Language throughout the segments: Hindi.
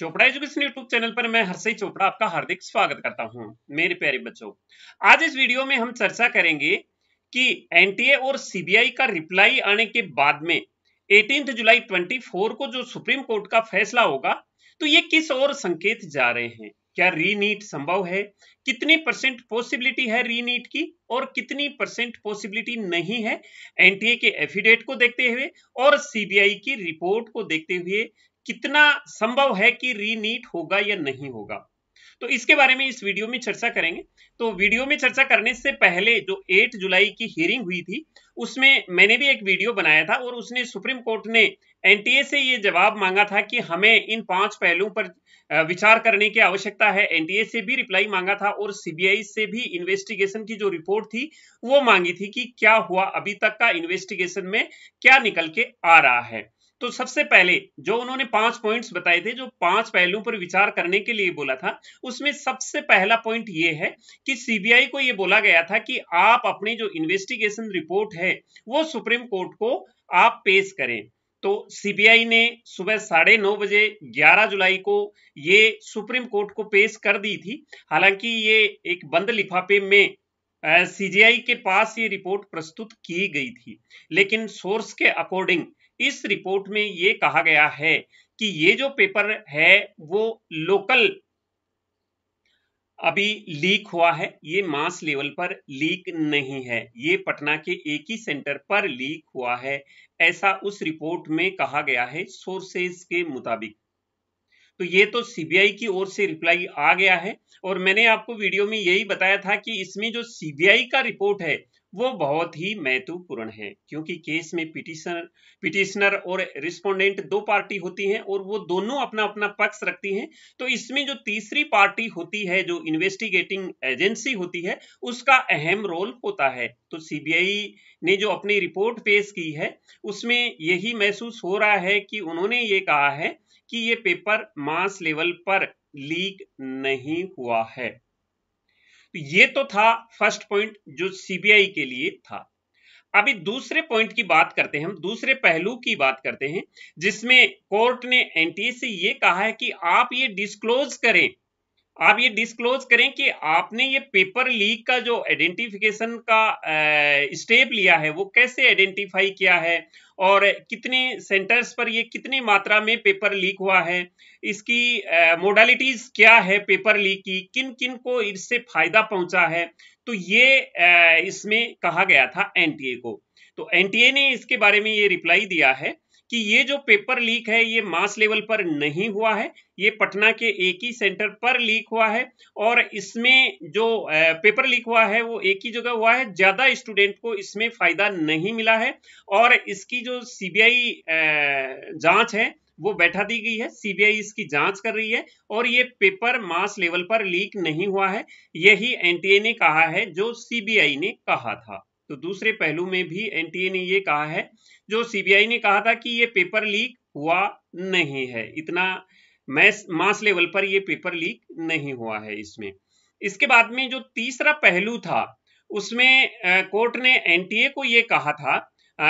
चोपड़ा एजुकेशन यूट्यूब चैनल पर मैं हरसई चोपड़ा आपका हार्दिक स्वागत करता हूं मेरे प्यारे बच्चों आज इस वीडियो में हम चर्चा करेंगे कि एनटीए और सीबीआई का रिप्लाई आने के बाद में 18 जुलाई 24 को जो सुप्रीम कोर्ट का फैसला होगा तो ये किस और संकेत जा रहे हैं क्या रीनीट संभव है कितनी परसेंट पॉसिबिलिटी है रीनीट की और कितनी परसेंट पॉसिबिलिटी नहीं है एनटीए के एफिडेट को देखते हुए और सीबीआई की रिपोर्ट को देखते हुए कितना संभव है कि रीनीट होगा या नहीं होगा तो इसके बारे में इस वीडियो में चर्चा करेंगे तो वीडियो में चर्चा करने से पहले जो 8 जुलाई की हियरिंग हुई थी उसमें मैंने भी एक वीडियो बनाया था और उसने सुप्रीम कोर्ट ने एनटीए से ये जवाब मांगा था कि हमें इन पांच पहलुओं पर विचार करने की आवश्यकता है एनटीए से भी रिप्लाई मांगा था और सीबीआई से भी इन्वेस्टिगेशन की जो रिपोर्ट थी वो मांगी थी कि क्या हुआ अभी तक का इन्वेस्टिगेशन में क्या निकल के आ रहा है तो सबसे पहले जो उन्होंने पांच पॉइंट्स बताए थे जो पांच पहलुओं पर विचार करने के लिए बोला था उसमें सबसे पहला पॉइंट ये है कि सीबीआई को ये बोला गया था कि आप अपनी जो इन्वेस्टिगेशन रिपोर्ट है वो सुप्रीम कोर्ट को आप पेश करें तो सीबीआई ने सुबह साढ़े नौ बजे 11 जुलाई को ये सुप्रीम कोर्ट को पेश कर दी थी हालांकि ये एक बंद लिफाफे में सीजीआई के पास ये रिपोर्ट प्रस्तुत की गई थी लेकिन सोर्स के अकॉर्डिंग इस रिपोर्ट में ये कहा गया है कि ये जो पेपर है वो लोकल अभी लीक हुआ है ये मास लेवल पर लीक नहीं है ये पटना के एक ही सेंटर पर लीक हुआ है ऐसा उस रिपोर्ट में कहा गया है सोर्सेज के मुताबिक तो ये तो सीबीआई की ओर से रिप्लाई आ गया है और मैंने आपको वीडियो में यही बताया था कि इसमें जो सीबीआई का रिपोर्ट है वो बहुत ही महत्वपूर्ण है क्योंकि केस में पिटिशनर पिटिशनर और रिस्पोंडेंट दो पार्टी होती हैं और वो दोनों अपना अपना पक्ष रखती हैं तो इसमें जो तीसरी पार्टी होती है जो इन्वेस्टिगेटिंग एजेंसी होती है उसका अहम रोल होता है तो सीबीआई ने जो अपनी रिपोर्ट पेश की है उसमें यही महसूस हो रहा है कि उन्होंने ये कहा है कि ये पेपर मास लेवल पर लीक नहीं हुआ है तो ये तो था फर्स्ट पॉइंट जो सीबीआई के लिए था अभी दूसरे पॉइंट की बात करते हैं हम दूसरे पहलू की बात करते हैं जिसमें कोर्ट ने एनटीए से ये कहा है कि आप ये डिस्क्लोज करें आप ये डिस्क्लोज करें कि आपने ये पेपर लीक का जो आइडेंटिफिकेशन का स्टेप लिया है वो कैसे आइडेंटिफाई किया है और कितने सेंटर्स पर ये कितनी मात्रा में पेपर लीक हुआ है इसकी मोडालिटीज क्या है पेपर लीक की किन किन को इससे फायदा पहुंचा है तो ये आ, इसमें कहा गया था एनटीए को तो एनटीए ने इसके बारे में ये रिप्लाई दिया है कि ये जो पेपर लीक है ये मास लेवल पर नहीं हुआ है ये पटना के एक ही सेंटर पर लीक हुआ है और इसमें जो पेपर लीक हुआ है वो एक ही जगह हुआ है ज्यादा स्टूडेंट को इसमें फायदा नहीं मिला है और इसकी जो सीबीआई जांच है वो बैठा दी गई है सीबीआई इसकी जांच कर रही है और ये पेपर मास लेवल पर लीक नहीं हुआ है यही एनटीए ने कहा है जो सीबीआई ने कहा था तो दूसरे पहलू में भी एनटीए ने ये कहा है जो सीबीआई ने कहा था कि ये पेपर लीक हुआ नहीं है इतना मैस मास लेवल पर ये पेपर लीक नहीं हुआ है इसमें इसके बाद में जो तीसरा पहलू था उसमें कोर्ट ने एनटीए को ये कहा था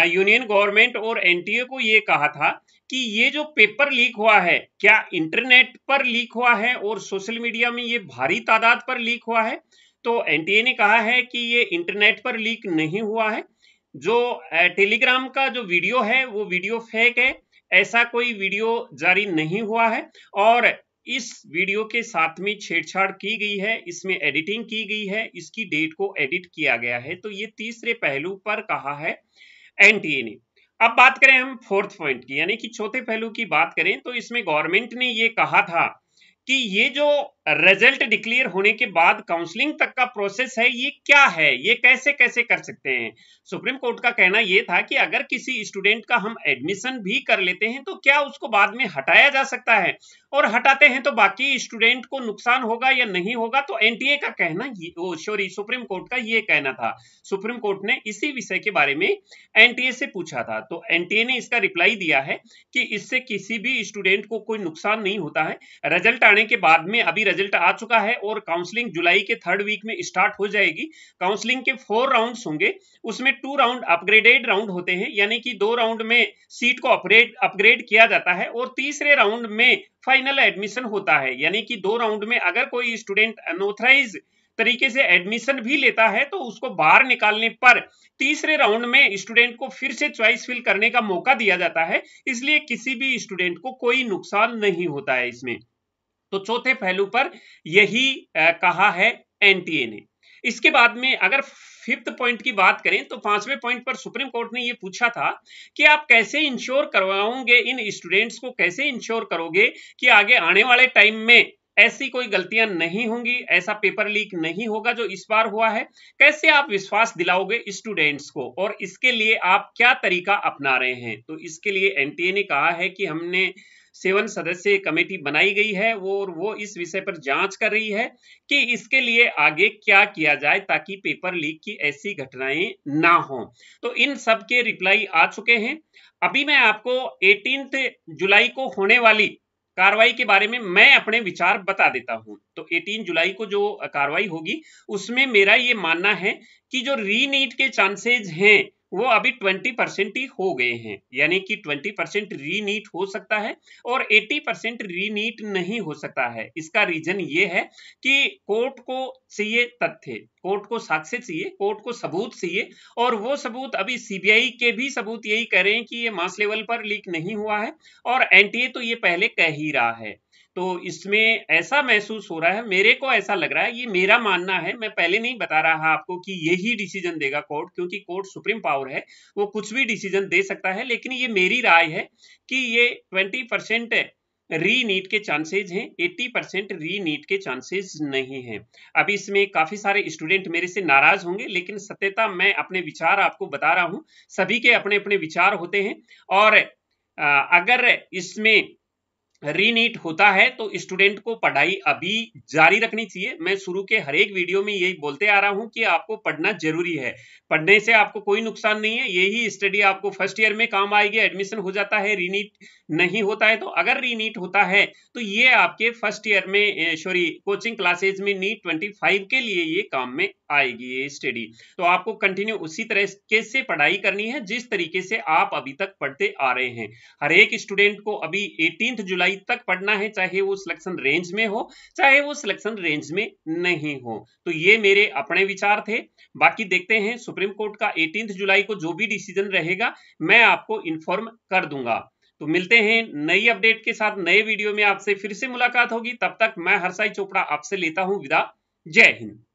यूनियन गवर्नमेंट और एनटीए को ये कहा था कि ये जो पेपर लीक हुआ है क्या इंटरनेट पर लीक हुआ है और सोशल मीडिया में ये भारी तादाद पर लीक हुआ है तो एनटीए ने कहा है कि ये इंटरनेट पर लीक नहीं हुआ है जो टेलीग्राम का जो वीडियो है वो वीडियो फेक है ऐसा कोई वीडियो जारी नहीं हुआ है और इस वीडियो के साथ में छेड़छाड़ की गई है इसमें एडिटिंग की गई है इसकी डेट को एडिट किया गया है तो ये तीसरे पहलू पर कहा है एनटीए ने अब बात करें हम फोर्थ पॉइंट की यानी कि चौथे पहलू की बात करें तो इसमें गवर्नमेंट ने ये कहा था कि ये जो रिजल्ट डिक्लेयर होने के बाद काउंसलिंग तक का प्रोसेस है ये क्या है ये कैसे कैसे कर सकते हैं सुप्रीम कोर्ट का कहना यह था कि अगर किसी स्टूडेंट का हम एडमिशन भी कर लेते हैं तो क्या उसको बाद में हटाया जा सकता है और हटाते हैं तो बाकी स्टूडेंट को नुकसान होगा या नहीं होगा तो एनटीए का कहना सॉरी सुप्रीम कोर्ट का ये कहना था सुप्रीम कोर्ट ने इसी विषय के बारे में एनटीए से पूछा था तो एनटीए ने इसका रिप्लाई दिया है कि इससे किसी भी स्टूडेंट को कोई नुकसान नहीं होता है रिजल्ट आने के बाद में अभी रिजल्ट आ चुका है और काउंसलिंग जुलाई के थर्ड वीक में स्टार्ट हो जाएगी काउंसलिंग के फोर राउंड होंगे उसमें टू राउंड अपग्रेडेड राउंड होते हैं यानी कि दो राउंड में सीट को अपग्रेड अपग्रेड किया जाता है और तीसरे राउंड में फाइनल एडमिशन होता है यानी कि दो राउंड में अगर कोई स्टूडेंट अनऑथराइज तरीके से एडमिशन भी लेता है तो उसको बाहर निकालने पर तीसरे राउंड में स्टूडेंट को फिर से चॉइस फिल करने का मौका दिया जाता है इसलिए किसी भी स्टूडेंट को कोई नुकसान नहीं होता है इसमें तो चौथे पहलू पर यही कहा है एनटीए ने इसके बाद में अगर फिफ्थ पॉइंट की बात करें तो पांचवें पॉइंट पर सुप्रीम कोर्ट ने यह पूछा था कि आप कैसे इंश्योर करवाओगे इन स्टूडेंट्स को कैसे इंश्योर करोगे कि आगे आने वाले टाइम में ऐसी कोई गलतियां नहीं होंगी ऐसा पेपर लीक नहीं होगा जो इस बार हुआ है कैसे आप विश्वास दिलाओगे स्टूडेंट्स को और इसके लिए आप क्या तरीका अपना रहे हैं तो इसके लिए एनटीए ने कहा है कि हमने सेवन सदस्य कमेटी बनाई गई है वो और वो इस विषय पर जांच कर रही है कि इसके लिए आगे क्या किया जाए ताकि पेपर लीक की ऐसी घटनाएं ना हो तो इन सब के रिप्लाई आ चुके हैं अभी मैं आपको एटीन जुलाई को होने वाली कार्रवाई के बारे में मैं अपने विचार बता देता हूं तो 18 जुलाई को जो कार्रवाई होगी उसमें मेरा ये मानना है कि जो रीनीट के चांसेज हैं वो अभी 20 परसेंट ही हो गए हैं यानी कि 20 परसेंट रीनीट हो सकता है और 80 परसेंट रीनीट नहीं हो सकता है इसका रीजन ये है कि कोर्ट को चाहिए तथ्य कोर्ट को साक्ष्य चाहिए कोर्ट को सबूत चाहिए और वो सबूत अभी सीबीआई के भी सबूत यही कह रहे हैं कि ये मास लेवल पर लीक नहीं हुआ है और एनटीए तो ये पहले कह ही रहा है तो इसमें ऐसा महसूस हो रहा है मेरे को ऐसा लग रहा है ये मेरा मानना है मैं पहले नहीं बता रहा आपको कि यही डिसीजन देगा कोर्ट क्योंकि कोर्ट सुप्रीम पावर है वो कुछ भी डिसीजन दे सकता है लेकिन ये मेरी राय है कि ये ट्वेंटी परसेंट री नीट के चांसेज हैं 80 परसेंट री नीट के चांसेज नहीं हैं अभी इसमें काफ़ी सारे स्टूडेंट मेरे से नाराज होंगे लेकिन सत्यता मैं अपने विचार आपको बता रहा हूं सभी के अपने अपने विचार होते हैं और अगर इसमें रीनीट होता है तो स्टूडेंट को पढ़ाई अभी जारी रखनी चाहिए मैं शुरू के हर एक वीडियो में यही बोलते आ रहा हूं कि आपको पढ़ना जरूरी है पढ़ने से आपको कोई नुकसान नहीं है यही स्टडी आपको फर्स्ट ईयर में काम आएगी एडमिशन हो जाता है रीनीट नहीं होता है तो अगर रीनीट होता है तो ये आपके फर्स्ट ईयर में सॉरी कोचिंग क्लासेज में नीट ट्वेंटी के लिए ये काम में आएगी ये स्टडी तो आपको कंटिन्यू उसी तरह से पढ़ाई करनी है जिस तरीके से आप अभी तक पढ़ते आ रहे हैं हर एक स्टूडेंट को अभी एटीन जुलाई आई तक पढ़ना है चाहे वो सिलेक्शन रेंज में हो चाहे वो सिलेक्शन रेंज में नहीं हो तो ये मेरे अपने विचार थे बाकी देखते हैं सुप्रीम कोर्ट का एटीन जुलाई को जो भी डिसीजन रहेगा मैं आपको इन्फॉर्म कर दूंगा तो मिलते हैं नई अपडेट के साथ नए वीडियो में आपसे फिर से मुलाकात होगी तब तक मैं हरसाई चोपड़ा आपसे लेता हूं विदा जय हिंद